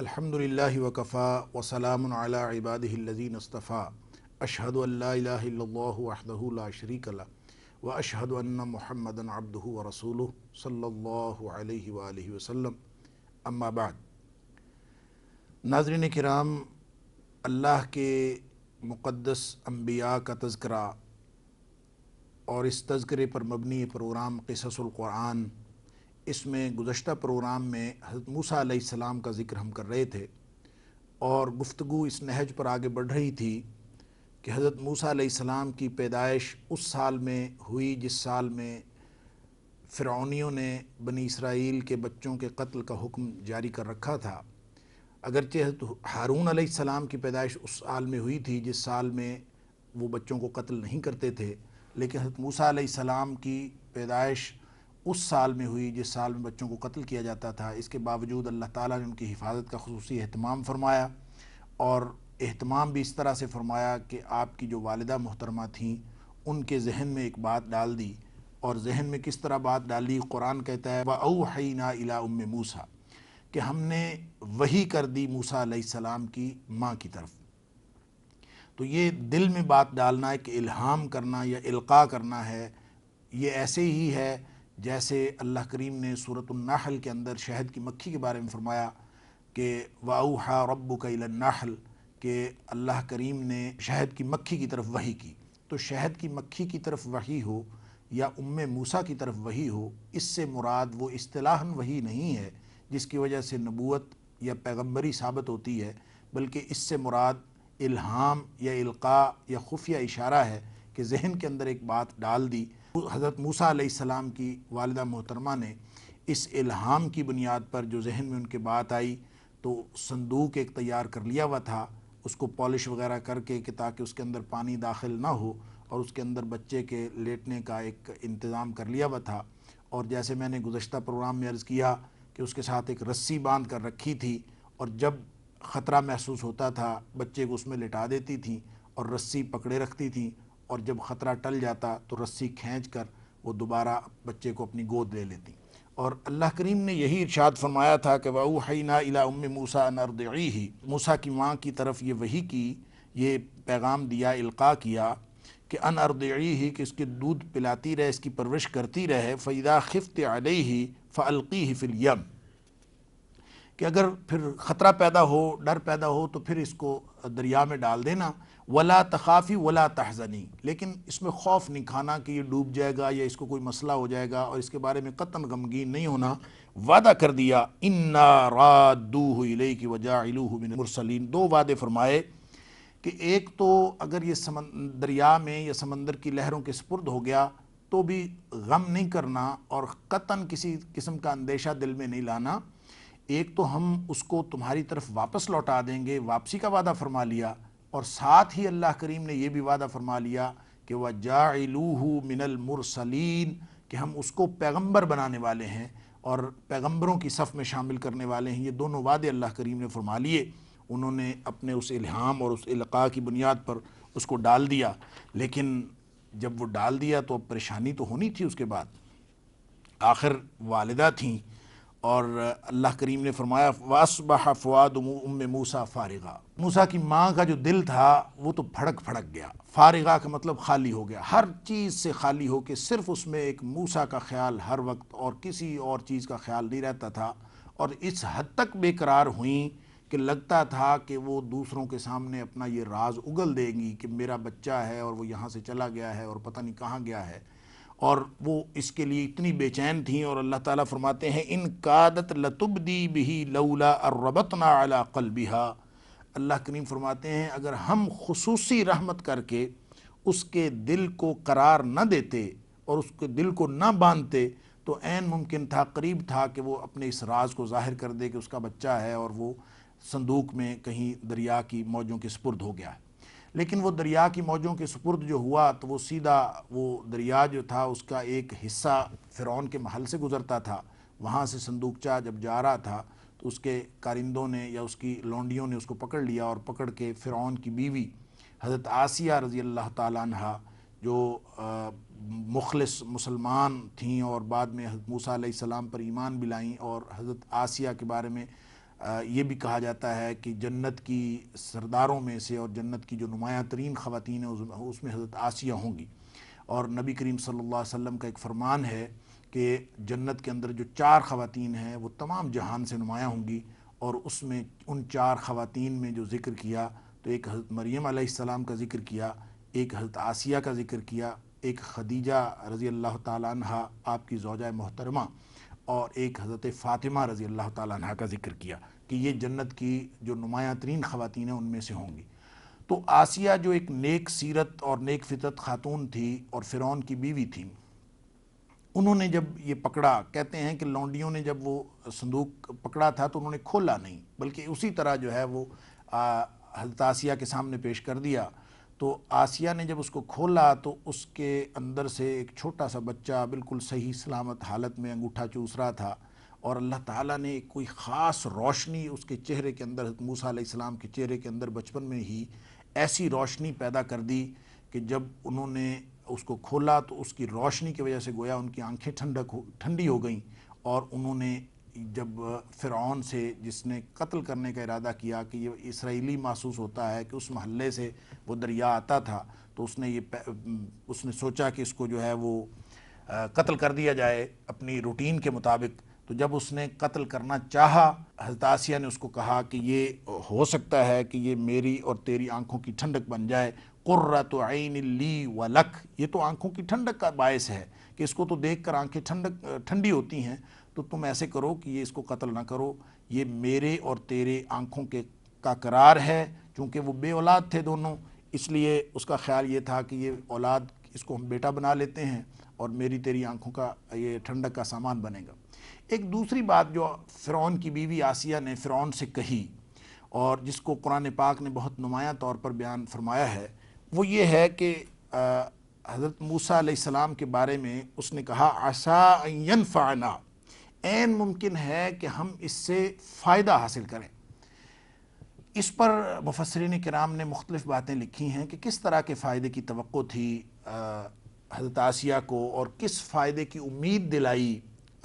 अल्हम्दुलिल्लाहि वकफ़ा वसलाम अला इबादिल्लज़ीन अस्तफ़ा अशहद वहदहू ला शरीक ला व अशहद महमदन अब्दू व रसूल सल्लल्लाहु अलैहि वसल्लम वसल्लम अम्माबाद नाजरीन कराम अल्लाह के मुक़दस अम्बिया का तस्करा और इस तस्करे पर मबनी प्रोग्राम कससुल्क़ुरान इसमें गुज्त प्रोग्राम में हजरत मूसा सलाम का ज़िक्र हम कर रहे थे और गुफ्तु इस नहज पर आगे बढ़ रही थी कि हज़रत मूसा सलाम की पैदाइश उस साल में हुई जिस साल में फ़िरौनियों ने बनी इसराइल के बच्चों के कत्ल का हुक्म जारी कर रखा था अगरचे हारून आलाम की पैदाइश उस साल में हुई थी जिस साल में वो बच्चों को कत्ल नहीं करते थे लेकिन हजरत मूसा सलाम की पैदाइश उस साल में हुई जिस साल में बच्चों को कत्ल किया जाता था इसके बावजूद अल्लाह ताला ने उनकी हिफाजत का खसूस अहतमाम फरमाया और अहतमाम भी इस तरह से फरमाया कि आपकी जो वालदा मोहतरमा थीं उनके जहन में एक बात डाल दी और जहन में किस तरह बात डाली कुरान कहता है वही ना इला उम मूसा कि हमने वही कर दी मूसा सलाम की माँ की तरफ तो ये दिल में बात डालना एक इल्हाम करना या इल्का करना है ये ऐसे ही है जैसे अल्लाह करीम ने सूरत नाहल के अंदर शहद की मक्खी के बारे में फ़रमाया कि वाऊहा रब्बू का नाहल के अल्लाह करीम ने शहद की मक्खी की तरफ वही की तो शहद की मक्खी की तरफ वही हो या उम मूसा की तरफ वही हो इससे मुराद वो असलाहन वही नहीं है जिसकी वजह से नबूत या पैगम्बरी साबित होती है बल्कि इससे मुराद इल्हाम या इल्का या खुफिया इशारा है कि जहन के अंदर एक बात डाल दी हज़रत मूसा सलाम की वालदा मोहतरमा ने इस इल्हाम की बुनियाद पर जो जहन में उनके बात आई तो संदूक एक तैयार कर लिया हुआ था उसको पॉलिश वगैरह करके कि ताकि उसके अंदर पानी दाखिल ना हो और उसके अंदर बच्चे के लेटने का एक इंतज़ाम कर लिया हुआ था और जैसे मैंने गुज्त प्रोग्राम में अर्ज़ किया कि उसके साथ एक रस्सी बांध कर रखी थी और जब ख़तरा महसूस होता था बच्चे को उसमें लिटा देती थी और रस्सी पकड़े रखती थी और जब ख़तरा टल जाता तो रस्सी खींच कर वो दोबारा बच्चे को अपनी गोद ले लेती और अल्लाह करीम ने यही इर्शाद फरमाया था कि वाऊ ना इला उम मूसा नरदी ही मूसा की माँ की तरफ ये वही की ये पैगाम दिया इल्का किया कि अन अरदी ही कि इसके दूध पिलाती रहे इसकी परवरिश करती रहे फ़ैदा खिफ्त अलई ही फ़लकी ही फिल यम कि अगर फिर ख़तरा पैदा हो डर पैदा हो तो फिर इसको दरिया में डाल देना वला तखाफ़ी वला तहज़नी लेकिन इसमें खौफ नहीं खाना कि ये डूब जाएगा या इसको कोई मसला हो जाएगा और इसके बारे में कतन गमगीन नहीं होना वादा कर दिया इन्ना रादू इले की वजह मुरसलीन दो वादे फरमाए कि एक तो अगर ये समन दरिया में या समंदर की लहरों के सपुर्द हो गया तो भी गम नहीं करना और कतन किसी किस्म का अंदेशा दिल में नहीं लाना एक तो हम उसको तुम्हारी तरफ वापस लौटा देंगे वापसी का वादा फरमा लिया और साथ ही अल्लाह करीम ने यह भी वादा फरमा लिया कि वह जाहू मिनल मुरसलीन कि हम उसको पैगंबर बनाने वाले हैं और पैगंबरों की सफ़ में शामिल करने वाले हैं ये दोनों वादे अल्लाह करीम ने फरमा लिए उन्होंने अपने उस इल्हाम और उस इलका की बुनियाद पर उसको डाल दिया लेकिन जब वो डाल दिया तो अब परेशानी तो होनी थी उसके बाद आखिर वालदा थी और अल्लाह करीम ने फरमाया वासबा फ़वाद उम मूसा फारिगा मूसा की माँ का जो दिल था वो तो फड़क फड़क गया फारिगा का मतलब खाली हो गया हर चीज़ से खाली हो के सिर्फ उसमें एक मूसा का ख्याल हर वक्त और किसी और चीज़ का ख्याल नहीं रहता था और इस हद तक बेकरार हुई कि लगता था कि वो दूसरों के सामने अपना ये राज उगल देंगी कि मेरा बच्चा है और वो यहाँ से चला गया है और पता नहीं कहाँ गया है और वो इसके लिए इतनी बेचैन थी और अल्लाह ताला फरमाते हैं इन कादत लतुबदी बिही लौला अरबतना अला कल अल्लाह करीम फरमाते हैं अगर हम खसूस रहमत करके उसके दिल को करार न देते और उसके दिल को ना बांधते तो एन मुमकिन था करीब था कि वो अपने इस राज को ज़ाहिर कर दे कि उसका बच्चा है और वो संदूक में कहीं दरिया की मौजों के स्पुर्द हो गया है लेकिन वो दरिया की मौजों के सुपुर्द जो हुआ तो वो सीधा वो दरिया जो था उसका एक हिस्सा फ़िरौन के महल से गुज़रता था वहाँ से संदूकचा जब जा रहा था तो उसके कारिंदों ने या उसकी लौंडियों ने उसको पकड़ लिया और पकड़ के फ़िरौन की बीवी हज़रत आसिया रज़ी अल्लाह तहा जो मुखलस मुसलमान थीं और बाद में हजरत मूसा सलाम पर ईमान भी लाईं और हज़रत आसिया के बारे में ये भी कहा जाता है कि जन्नत की सरदारों में से और जन्नत की जो नुमाया तरीन ख़वान है उसमें हज़रत आसिया होंगी और नबी करीम सल्लल्लाहु अलैहि वसल्लम का एक फ़रमान है कि जन्नत के अंदर जो चार ख़वान हैं वो तमाम जहान से नुमाया होंगी और उसमें उन चार ख़वान में जो ज़िक्र किया तो एक हज़रत मरीम आसमाम का ज़िक्र किया एक हज़रत आसिया का ज़िक्र किया एक खदीजा रज़ी अल्लाह तहा आपकी जौजा मोहतरमा और एक हज़रत फ़ातिमा रज़ी अल्लाह तह का ज़िक्र किया कि ये जन्नत की जो नुमाया तरीन ख़वान हैं उनमें से होंगी तो आसिया जो एक नेक सीरत और नेक फितरत ख़ातून थी और फ़िरौन की बीवी थी उन्होंने जब ये पकड़ा कहते हैं कि लौंडियों ने जब वो संदूक पकड़ा था तो उन्होंने खोला नहीं बल्कि उसी तरह जो है वो हजरत आसिया के सामने पेश कर दिया तो आसिया ने जब उसको खोला तो उसके अंदर से एक छोटा सा बच्चा बिल्कुल सही सलामत हालत में अंगूठा चूस रहा था और अल्लाह ताला ने कोई ख़ास रोशनी उसके चेहरे के अंदर मूसा इस्लाम के चेहरे के अंदर बचपन में ही ऐसी रोशनी पैदा कर दी कि जब उन्होंने उसको खोला तो उसकी रोशनी की वजह से गोया उनकी आंखें ठंडक हो ठंडी हो गई और उन्होंने जब फ़िरौन से जिसने कत्ल करने का इरादा किया कि ये इसराइली महसूस होता है कि उस महल्ले से वो दरिया आता था तो उसने ये उसने सोचा कि इसको जो है वो कत्ल कर दिया जाए अपनी रूटीन के मुताबिक तो जब उसने कत्ल करना चाहा हजदासिया ने उसको कहा कि ये हो सकता है कि ये मेरी और तेरी आंखों की ठंडक बन जाए तो आइन ली व लख ये तो आंखों की ठंडक का बायस है कि इसको तो देख कर आँखें ठंडक ठंडी होती हैं तो तुम ऐसे करो कि ये इसको कत्ल ना करो ये मेरे और तेरे आँखों के का करार है चूँकि वो बे औलाद थे दोनों इसलिए उसका ख्याल ये था कि ये औलाद इसको हम बेटा बना लेते हैं और मेरी तेरी आँखों का ये ठंडक का सामान बनेगा एक दूसरी बात जो फ़िरौन की बीवी आसिया ने फ़िरौन से कही और जिसको कुरान पाक ने बहुत नुमाया तौर पर बयान फरमाया है वो ये है कि हज़रत मूसा सलाम के बारे में उसने कहा आशा फ़ाना एन मुमकिन है कि हम इससे फ़ायदा हासिल करें इस पर मुफसरिन कराम ने मुख्तलिफ़ बातें लिखी हैं कि किस तरह के फ़ायदे की तो थी हजरत आसिया को और किस फ़ायदे की उम्मीद दिलाई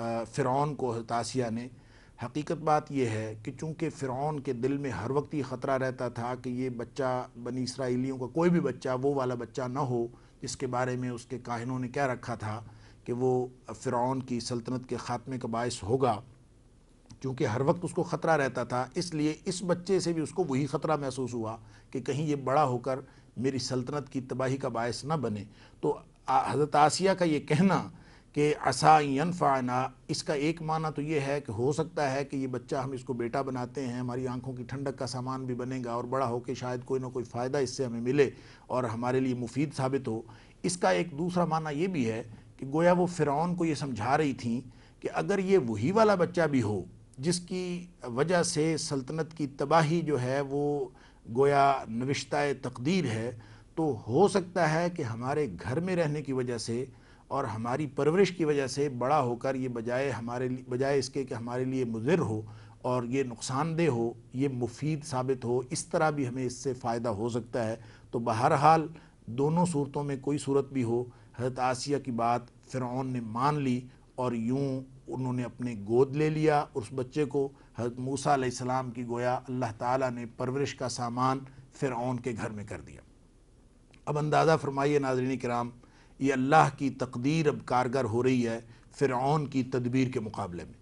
फ़िरौन को हजरत आसिया ने हकीकत बात यह है कि चूँकि फ़िरौन के दिल में हर वक्त ये ख़तरा रहता था कि ये बच्चा बनी इसराइलियों का कोई भी बच्चा वो वाला बच्चा ना हो जिसके बारे में उसके काहिनों ने क्या रखा था कि वो फ़िरौन की सल्तनत के ख़ात्मे का बायस होगा चूँकि हर वक्त उसको ख़तरा रहता था इसलिए इस बच्चे से भी उसको वही ख़तरा महसूस हुआ कि कहीं ये बड़ा होकर मेरी सल्तनत की तबाही का बायस ना बने तो हज़रत आसिया का ये कहना कि असा इसका एक माना तो ये है कि हो सकता है कि ये बच्चा हम इसको बेटा बनाते हैं हमारी आंखों की ठंडक का सामान भी बनेगा और बड़ा होकर शायद कोई ना कोई फ़ायदा इससे हमें मिले और हमारे लिए मुफीद साबित हो इसका एक दूसरा माना ये भी है कि गोया वो फ़िरौन को ये समझा रही थी कि अगर ये वही वाला बच्चा भी हो जिसकी वजह से सल्तनत की तबाही जो है वो गोया नविश्ता तकदीर है तो हो सकता है कि हमारे घर में रहने की वजह से और हमारी परवरिश की वजह से बड़ा होकर ये बजाय हमारे बजाय इसके कि हमारे लिए मुजर हो और ये नुकसानदेह हो ये मुफीद साबित हो इस तरह भी हमें इससे फ़ायदा हो सकता है तो बहरहाल दोनों सूरतों में कोई सूरत भी हो हजरत आसिया की बात फ़िरौन ने मान ली और यूँ उन्होंने अपने गोद ले लिया उस बच्चे को हजरत मूसा सलाम की गोया अल्लाह ताला ने परवरिश का सामान फ़िरौन के घर में कर दिया अब अंदाज़ा फरमाइए नाजरन कराम ये अल्लाह की तकदीर अब कारगर हो रही है फ़िरौन की तदबीर के मुकाबले में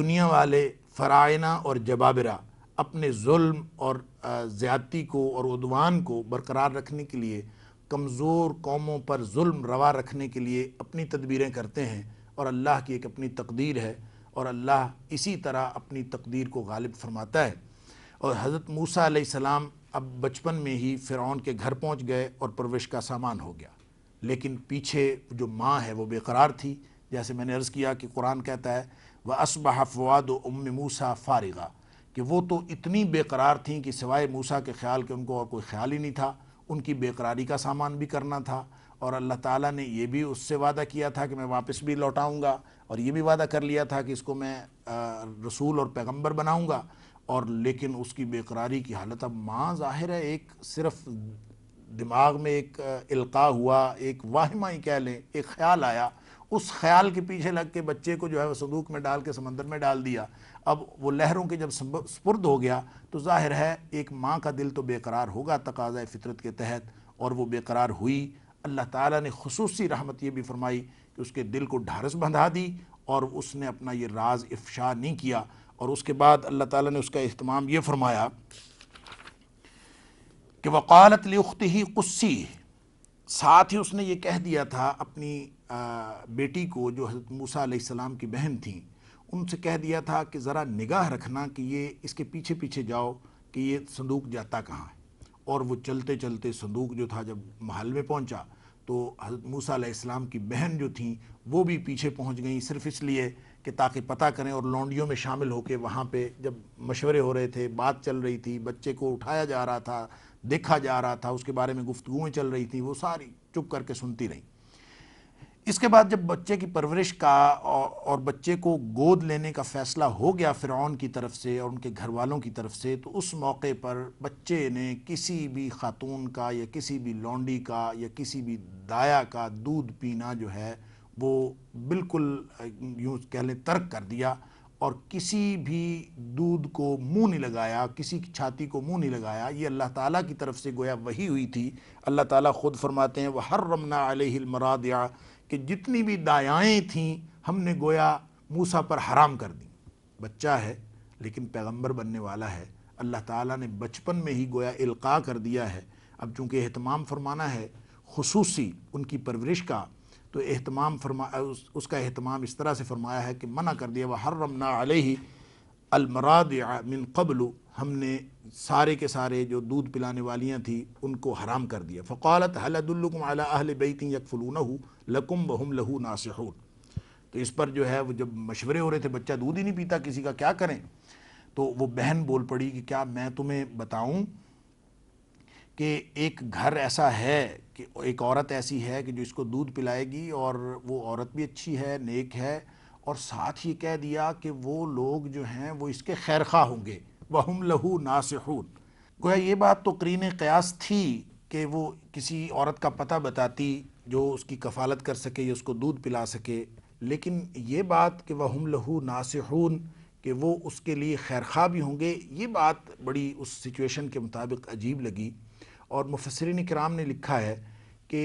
दुनिया वाले फ़रायना और जबाबरा अपने जुल्म और ज़्यादती को और उदवान को बरकरार रखने के लिए कमज़ोर कौमों पर जुल्म रवा रखने के लिए अपनी तदबीरें करते हैं और अल्लाह की एक अपनी तकदीर है और अल्लाह इसी तरह अपनी तकदीर को गालिब फरमाता है और हज़रत मूसा सलाम अब बचपन में ही फ़िरौन के घर पहुँच गए और प्रवेश का सामान हो गया लेकिन पीछे जो माँ है वो बेकरार थी जैसे मैंने अर्ज़ किया कि कुरान कहता है वह असबह फवाद उम मूसा फ़ारिगा कि वो तो इतनी बेकरार थी कि सिवाय मूसा के ख्याल के उनको और कोई ख्याल ही नहीं था उनकी बेकरारी का सामान भी करना था और अल्लाह ताला ने यह भी उससे वादा किया था कि मैं वापस भी लौटाऊंगा और ये भी वादा कर लिया था कि इसको मैं रसूल और पैगंबर बनाऊंगा और लेकिन उसकी बेकरारी की हालत अब माँ ज़ाहिर है एक सिर्फ दिमाग में एक इल्का हुआ एक वाहिमा ही कह लें एक ख्याल आया उस ख्याल के पीछे लग के बच्चे को जो है वह संदूक में डाल के समंदर में डाल दिया अब वो लहरों के जब स्पुरद हो गया तो जाहिर है एक माँ का दिल तो बेकरार होगा तकाज़ फ़ितरत के तहत और वो बेकरार हुई अल्लाह ताला ने खसूसी रहमत ये भी फरमाई कि उसके दिल को ढारस बंधा दी और उसने अपना ये राज इफ्शा नहीं किया और उसके बाद अल्लाह ताला ने उसका अहतमाम ये फरमाया कि वकालत लख्त ही कुस्सी साथ ही उसने ये कह दिया था अपनी आ, बेटी को जो हजरत मूसा की बहन थी उनसे कह दिया था कि ज़रा निगाह रखना कि ये इसके पीछे पीछे जाओ कि ये संदूक जाता कहाँ है और वो चलते चलते संदूक जो था जब महल में पहुँचा तो हजरत मूसा इस्लाम की बहन जो थी वो भी पीछे पहुँच गई सिर्फ इसलिए कि ताकि पता करें और लौंडियों में शामिल होकर वहाँ पे जब मशवरे हो रहे थे बात चल रही थी बच्चे को उठाया जा रहा था देखा जा रहा था उसके बारे में गुफ्तुएँ चल रही थी वो सारी चुप करके सुनती रहीं इसके बाद जब बच्चे की परवरिश का और बच्चे को गोद लेने का फ़ैसला हो गया फ़िरौन की तरफ से और उनके घर वालों की तरफ से तो उस मौके पर बच्चे ने किसी भी ख़ातून का या किसी भी लौंडी का या किसी भी दाया का दूध पीना जो है वो बिल्कुल यूँ कह लें तर्क कर दिया और किसी भी दूध को मुंह नहीं लगाया किसी की छाती को मुंह नहीं लगाया ये अल्लाह ताला की तरफ से गोया वही हुई थी अल्लाह ताला ख़ुद फरमाते हैं वह हर रमना अलमराद कि जितनी भी दायाएँ थीं हमने गोया मूसा पर हराम कर दी बच्चा है लेकिन पैगंबर बनने वाला है अल्लाह ताला ने बचपन में ही गोया इल्का कर दिया है अब चूँकि अहतमाम फरमाना है खसूसी उनकी परवरिश का तो अहतमाम फरमा उस, उसका अहतमाम इस तरह से फरमाया है कि मना कर दिया वह हर रमना ही अलमराद मिन कबल हमने सारे के सारे जो दूध पिलाने वालियाँ थीं उनको हराम कर दिया फ़कालत हलदुल्लुम अला अहल बैती यकफलून लकुम वहम लहू नासहून तो इस पर जो है वो जब मशवरे हो रहे थे बच्चा दूध ही नहीं पीता किसी का क्या करें तो वो बहन बोल पड़ी कि क्या मैं तुम्हें बताऊं कि एक घर ऐसा है कि एक औरत ऐसी है कि जो इसको दूध पिलाएगी और वो औरत भी अच्छी है नेक है और साथ ही कह दिया कि वो लोग जो हैं वो इसके खैर खा होंगे वहम लहू नासहून गोया ये बात तो करीन क़यास थी कि वो किसी औरत का पता बताती जो उसकी कफालत कर सके या उसको दूध पिला सके लेकिन ये बात कि वहम लहू नासहून कि वो उसके लिए खैर खा भी होंगे ये बात बड़ी उस सिचुएशन के मुताबिक अजीब लगी और मुफसरिन कराम ने लिखा है कि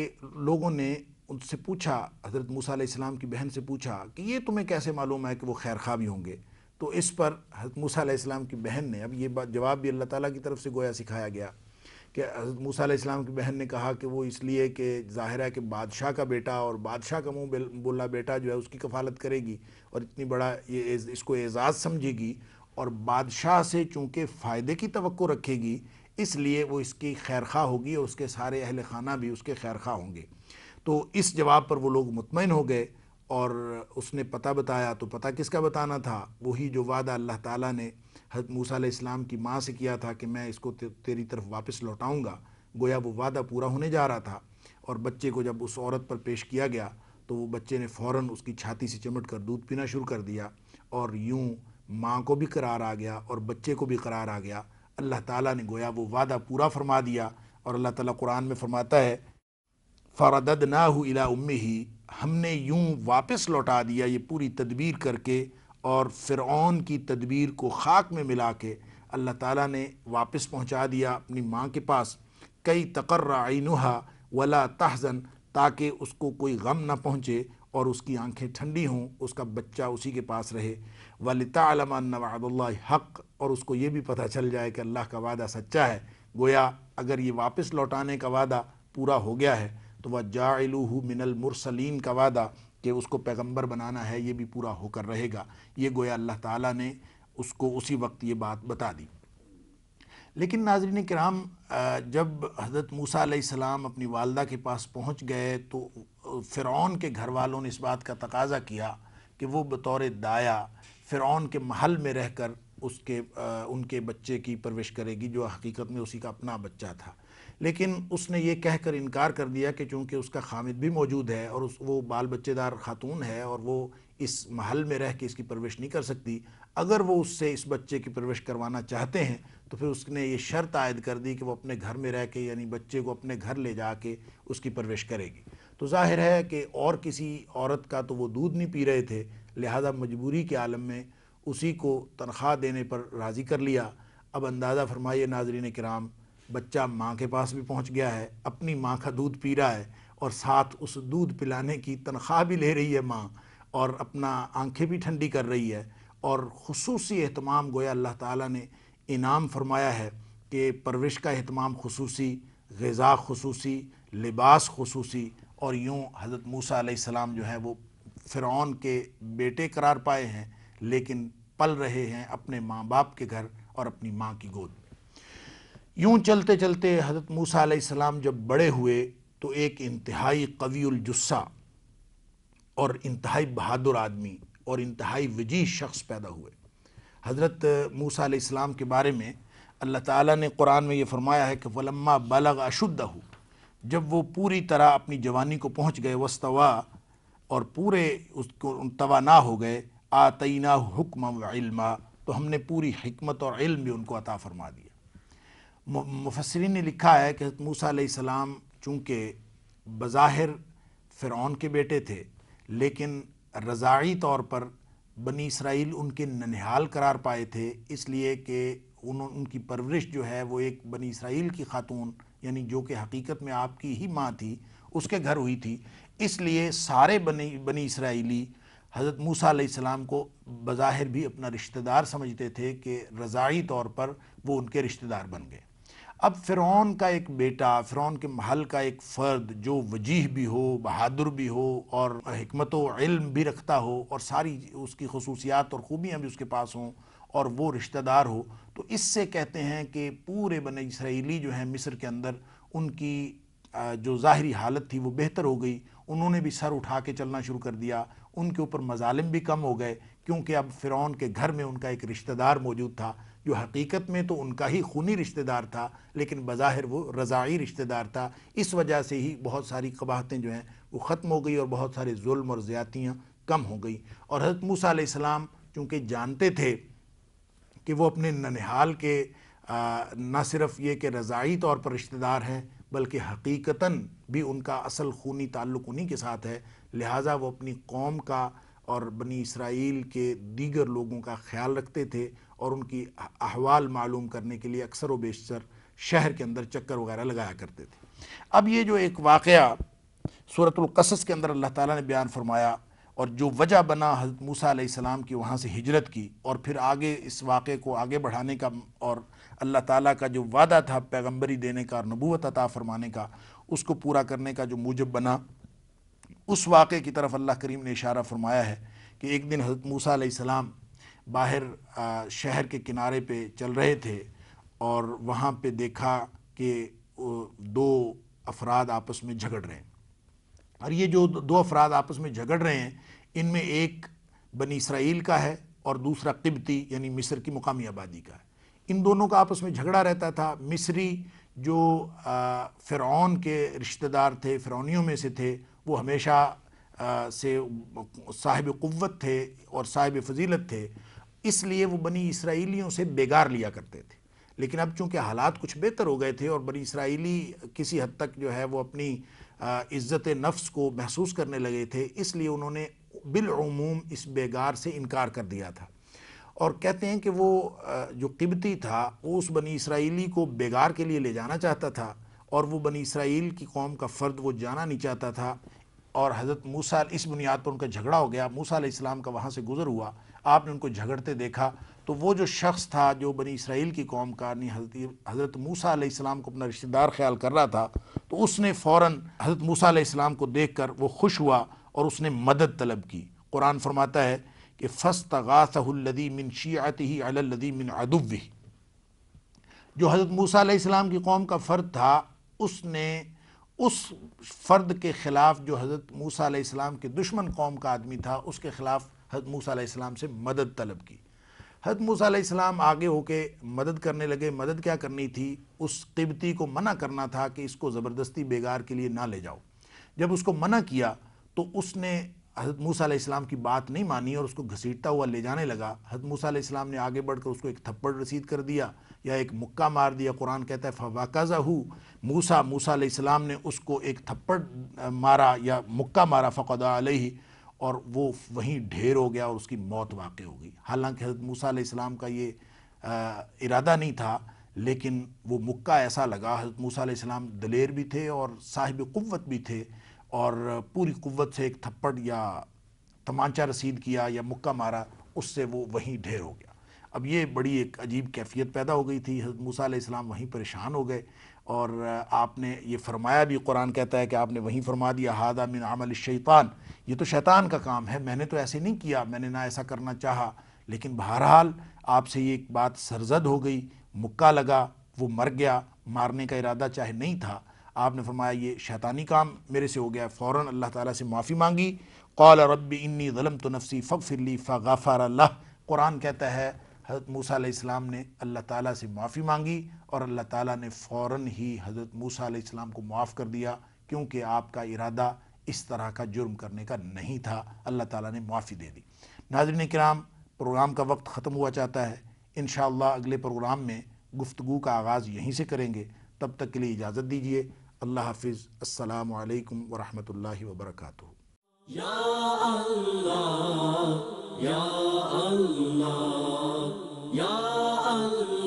लोगों ने उनसे पूछा हज़रत मूसा इस्लाम की बहन से पूछा कि ये तुम्हें कैसे मालूम है कि वो खैर भी होंगे तो इस पर हज़रत मूसा इस्लाम की बहन ने अब ये बात जवाब भी अल्लाह ताली की तरफ से गोया सिखाया गया कि हज़रत मूसा इस्लाम की बहन ने कहा कि वो इसलिए कि ज़ाहिर है कि बादशाह का बेटा और बादशाह का मुँह बोला बेटा जो है उसकी कफालत करेगी और इतनी बड़ा ये इसको एज़ाज़ समझेगी और बादशाह से चूँकि फ़ायदे की तो रखेगी इसलिए वो इसकी खा होगी और उसके सारे अहल खाना भी उसके खैरखा होंगे तो इस जवाब पर वो लोग मुतमिन हो गए और उसने पता बताया तो पता किसका बताना था वही जो वादा अल्लाह ताला ने हज मूसा इस्लाम की माँ से किया था कि मैं इसको ते, तेरी तरफ वापस लौटाऊँगा गोया वो वादा पूरा होने जा रहा था और बच्चे को जब उस औरत पर पेश किया गया तो वो बच्चे ने फ़ौर उसकी छाती से चिमट कर दूध पीना शुरू कर दिया और यूँ माँ को भी करार आ गया और बच्चे को भी करार आ गया अल्लाह ताला ने गोया वो वादा पूरा फरमा दिया और अल्लाह ताला कुरान में फरमाता है फ़रदद नाहू इला उम्मी ही हमने यूं वापस लौटा दिया ये पूरी तदबीर करके और फ़िर की तदबीर को खाक में मिला के अल्लाह ताला ने वापस पहुंचा दिया अपनी माँ के पास कई तकर्र आइनुहा वला तहज़न ताकि उसको कोई गम ना पहुँचे और उसकी आंखें ठंडी हों उसका बच्चा उसी के पास रहे वलतालमनवादल्ला हक और उसको ये भी पता चल जाए कि अल्लाह का वादा सच्चा है गोया अगर ये वापस लौटाने का वादा पूरा हो गया है तो वह जाहू मिनल मुरसलीन का वादा कि उसको पैगंबर बनाना है ये भी पूरा होकर रहेगा ये गोया अल्लाह ताला ने उसको उसी वक्त ये बात बता दी लेकिन नाजरन कराम जब हज़रत मूसा सलाम अपनी वालदा के पास पहुँच गए तो फ़िरौन के घर वालों ने इस बात का तकाजा किया कि वो बतौर दाया फ़िरौन के महल में रह कर उसके आ, उनके बच्चे की परवरिश करेगी जो हकीकत में उसी का अपना बच्चा था लेकिन उसने ये कहकर इनकार कर दिया कि चूँकि उसका खामिद भी मौजूद है और उस वो बाल बच्चेदार खातून है और वो इस महल में रह के इसकी परवरिश नहीं कर सकती अगर वो उससे इस बच्चे की परवरिश करवाना चाहते हैं तो फिर उसने ये शर्त आयद कर दी कि वो अपने घर में रह के यानी बच्चे को अपने घर ले जा के उसकी परवरिश करेगी तो जाहिर है कि और किसी औरत का तो वो दूध नहीं पी रहे थे लिहाजा मजबूरी के आलम में उसी को तनख्वाह देने पर राज़ी कर लिया अब अंदाज़ा फरमाइए नाजरीन कराम बच्चा माँ के पास भी पहुँच गया है अपनी माँ का दूध पी रहा है और साथ उस दूध पिलाने की तनख्वाह भी ले रही है माँ और अपना आंखें भी ठंडी कर रही है और खसूसी अहतमाम गोया अल्लाह ताला ने इनाम फरमाया है कि परवरिश का अहतमाम खसूसी गज़ा खसूसी लिबास खसूसी और यूँ हज़रत मूसा सलाम जो है वो फ़िरौन के बेटे करार पाए हैं लेकिन पल रहे हैं अपने माँ बाप के घर और अपनी माँ की गोद यूं चलते चलते हज़रत मूसा सलाम जब बड़े हुए तो एक इंतहाई कवीजुस्सा और इंतहाई बहादुर आदमी और इंतहाई वजी शख्स पैदा हुए हज़रत मूसा इस्लाम के बारे में अल्लाह ताला ने कुरान में ये फरमाया है कि वलम्मा बलग अशुद्ध जब वो पूरी तरह अपनी जवानी को पहुँच गए वस्तवा और पूरे उसको तवाना हो गए आतना हुक्म व इल्मा तो हमने पूरी हमत और इल्म भी उनको अता फरमा दिया मुफसरीन ने लिखा है कि मूसा सलाम चूँकि बज़ाहिर फ़िरौन के बेटे थे लेकिन रज़ाई तौर पर बनी इसराइल उनके ननिहाल करार पाए थे इसलिए कि उन उनकी परवरिश जो है वो एक बनी इसराइल की खातून यानी जो कि हकीकत में आपकी ही माँ थी उसके घर हुई थी इसलिए सारे बनी बनी इसराइली हज़रत मूसा सलाम को बज़ाहिर भी अपना रिश्तेदार समझते थे कि रज़ाई तौर पर वो उनके रिश्तेदार बन गए अब फ़िरौन का एक बेटा फ़िरौन के महल का एक फ़र्द जो वजीह भी हो बहादुर भी हो और हमत इल्म भी रखता हो और सारी उसकी खसूसियात और ख़ूबियाँ भी उसके पास हों और वो रिश्तेदार हो तो इससे कहते हैं कि पूरे बन इसराइली जो हैं मिस्र के अंदर उनकी जो ज़ाहरी हालत थी वो बेहतर हो गई उन्होंने भी सर उठा के चलना शुरू कर दिया उनके ऊपर मजालम भी कम हो गए क्योंकि अब फ़िरौन के घर में उनका एक रिश्तेदार मौजूद था जो हकीकत में तो उनका ही खूनी रिश्तेदार था लेकिन बज़ाहिर वो रज़ाई रिश्तेदार था इस वजह से ही बहुत सारी कबाहतें जो हैं वो ख़त्म हो गई और बहुत सारे जुल्म और ज़्यादतियाँ कम हो गई और हज़रत मूसा सलाम चूँकि जानते थे कि वो अपने ननहाल के न सिर्फ ये कि रज़ाई तौर पर रिश्तेदार हैं बल्कि हकीकता भी उनका असल खूनी ताल्लुक़ उन्हीं के साथ है लिहाजा वो अपनी कौम का और बनी इसराइल के दीगर लोगों का ख्याल रखते थे और उनकी अहवाल मालूम करने के लिए अक्सर व बेशतर शहर के अंदर चक्कर वगैरह लगाया करते थे अब ये जो एक वाक़ सूरतलकसस के अंदर अल्लाह ताला ने बयान फरमाया और जो वजह बना हजरत मूसा सलाम की वहाँ से हिजरत की और फिर आगे इस वाक़े को आगे बढ़ाने का और अल्लाह ताला का जो वादा था पैगंबरी देने का और नबूत अता फरमाने का उसको पूरा करने का जो मूजब बना उस वाक़े की तरफ अल्लाह करीम ने इशारा फरमाया है कि एक दिन हजरत मूसा सलाम बाहर शहर के किनारे पे चल रहे थे और वहाँ पे देखा कि दो अफराद आपस में झगड़ रहे हैं और ये जो दो अफराद आपस में झगड़ रहे हैं इनमें एक बनी इसराइल का है और दूसरा किबती यानी मिस्र की मुकामी आबादी का है इन दोनों का आपस में झगड़ा रहता था मिस्री जो फ़िरौन के रिश्तेदार थे फ़िरौनियों में से थे वो हमेशा आ, से साहिब क़वत थे और साहिब फजीलत थे इसलिए वो बनी इसराइलियों से बेगार लिया करते थे लेकिन अब चूंकि हालात कुछ बेहतर हो गए थे और बनी इसराइली किसी हद तक जो है वो अपनी इज़्ज़त नफ्स को महसूस करने लगे थे इसलिए उन्होंने बिलूम इस बेगार से इनकार कर दिया था और कहते हैं कि वो जो किबती था वो उस बनी इसराइली को बेगार के लिए ले जाना चाहता था और वो बनी इसराइल की कौम का फ़र्द वो जाना नहीं चाहता था और हज़रत मूसा इस बुनियाद पर उनका झगड़ा हो गया मूसा इस्लाम का वहाँ से गुज़र हुआ आपने उनको झगड़ते देखा तो वो जो शख्स था जो बनी इसराइल की कौम का हज़रत मूसा आसमाम को अपना रिश्तेदार ख्याल कर रहा था तो उसने फ़ौर हज़रत मूसा आसमाम को देख कर वो खुश हुआ और उसने मदद तलब की कुरान फरमाता है कि गासदी मिन शीत ही मिन अदुब जो हज़रत आसमाम की कौम का फ़र्द था उसने उस फ़र्द के ख़िलाफ़ जो हज़रत आसमाम के दुश्मन कौम का आदमी था उसके ख़िलाफ़ हज मूसा से मदद तलब की हज मूसा आगे होके मदद करने लगे मदद क्या करनी थी उस तिब्बती को मना करना था कि इसको ज़बरदस्ती बेगार के लिए ना ले जाओ जब उसको मना किया तो उसने हजरत मूसा की बात नहीं मानी और उसको घसीटता हुआ ले जाने लगा हजरत मूसा ने आगे बढ़कर उसको एक थप्पड़ रसीद कर दिया या एक मुक्का मार दिया कुरान कहता है फवाकाजा हु मूसा मूसा ने उसको एक थप्पड़ मारा या मुक्का मारा फ़कदा अलही और वो वहीं ढेर हो गया और उसकी मौत वाक़ हो गई हालांकि हजरत मूसा इस्लाम का ये आ, इरादा नहीं था लेकिन वो मुक्का ऐसा लगा हजरत मूसा इस्लाम दलेर भी थे और साहिब क़वत भी थे और पूरी क़वत से एक थप्पड़ या तमांचा रसीद किया या मुक्का मारा उससे वो वहीं ढेर हो गया अब ये बड़ी एक अजीब कैफियत पैदा हो गई थी हजरत मूसा इस्लाम वहीं परेशान हो गए और आपने ये फरमाया भी कुरान कहता है कि आपने वहीं फरमा दिया हादा मिन अमल शैतान ये तो शैतान का काम है मैंने तो ऐसे नहीं किया मैंने ना ऐसा करना चाहा लेकिन बहरहाल आपसे ये एक बात सरजद हो गई मुक्का लगा वो मर गया मारने का इरादा चाहे नहीं था आपने फरमाया ये शैतानी काम मेरे से हो गया फ़ौर अल्लाह ताली से माफ़ी मांगी कौल रब इन्नी ग़लम तो नफसी फ़िरली फ़ाफ़ार लह कुरान कहता है हज़रत मूसा इस्लाम ने अल्लाह ताला से माफ़ी मांगी और अल्लाह ताला ने फौरन ही हज़रत मूसा इस्लाम को माफ़ कर दिया क्योंकि आपका इरादा इस तरह का जुर्म करने का नहीं था अल्लाह ताला ने माफ़ी दे दी नाजरन कराम प्रोग्राम का वक्त ख़त्म हुआ चाहता है इन अगले प्रोग्राम में गुफ्तु का आगाज़ यहीं से करेंगे तब तक के लिए इजाज़त दीजिए अल्लाह हाफिज़ अल्लाम वरहमल वर्का Ya Allah, Ya Allah.